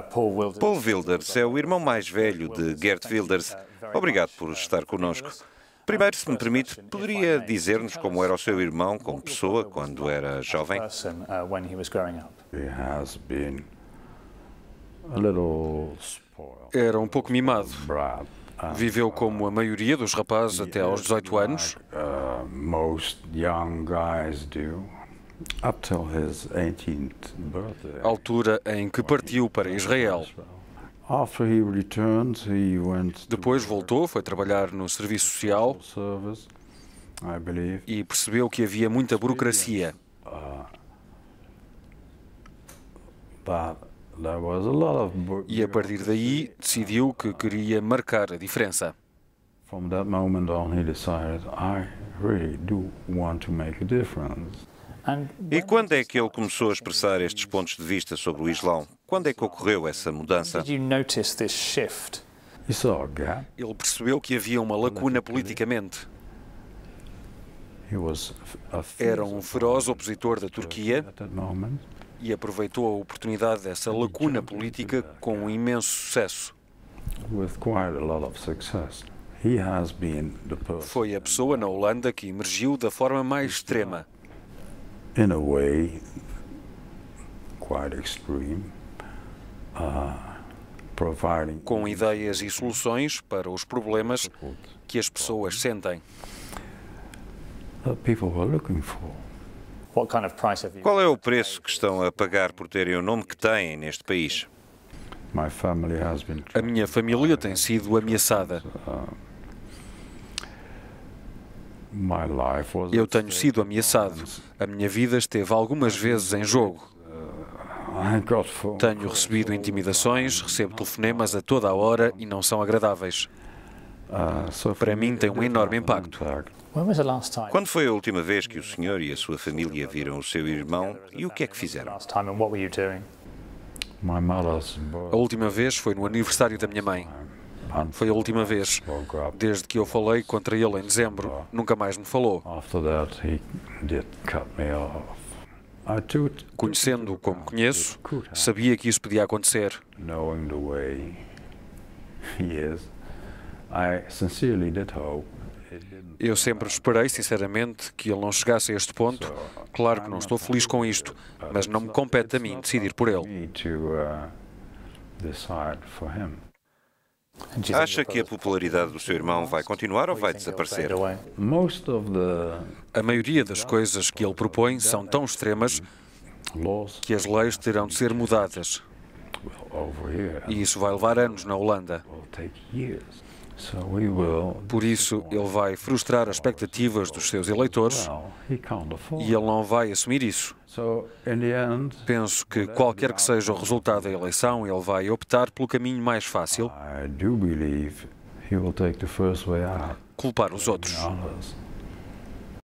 Paul Wilders é o irmão mais velho de Gert Wilders. Obrigado por estar conosco. Primeiro, se me permite, poderia dizer-nos como era o seu irmão como pessoa quando era jovem? Era um pouco mimado. Viveu como a maioria dos rapazes até aos 18 anos. Uh, a altura em que partiu para Israel. Depois voltou, foi trabalhar no serviço social e percebeu que havia muita burocracia. Uh, e a partir daí decidiu que queria marcar a diferença. From that moment on, he decided, I really do want to make a difference. E quando é que ele começou a expressar estes pontos de vista sobre o Islão? Quando é que ocorreu essa mudança? Ele percebeu que havia uma é lacuna politicamente. Era um feroz opositor da Turquia e aproveitou a oportunidade dessa lacuna política com um imenso sucesso. Foi a pessoa na Holanda que emergiu da forma mais extrema in a way quite extreme, uh, providing com ideias e soluções para os problemas que as pessoas sentem. Qual é o preço que estão a pagar por terem o nome que têm neste país? A minha família tem sido ameaçada. Uh, eu tenho sido ameaçado. A minha vida esteve algumas vezes em jogo. Uh, tenho recebido intimidações, recebo telefonemas a toda a hora e não são agradáveis. Uh, Para mim tem um enorme impacto. Quando foi a última vez que o senhor e a sua família viram o seu irmão e o que é que fizeram? A última vez foi no aniversário da minha mãe. Foi a última vez. Desde que eu falei contra ele em dezembro, nunca mais me falou. Conhecendo-o como ah, conheço, sabia que isso podia acontecer. Eu sempre esperei, sinceramente, que ele não chegasse a este ponto. Claro que não estou feliz com isto, mas não me compete a mim decidir por ele. Acha que a popularidade do seu irmão vai continuar ou vai desaparecer? A maioria das coisas que ele propõe são tão extremas que as leis terão de ser mudadas. E isso vai levar anos na Holanda. Por isso, ele vai frustrar as expectativas dos seus eleitores e ele não vai assumir isso. Penso que, qualquer que seja o resultado da eleição, ele vai optar pelo caminho mais fácil culpar os outros.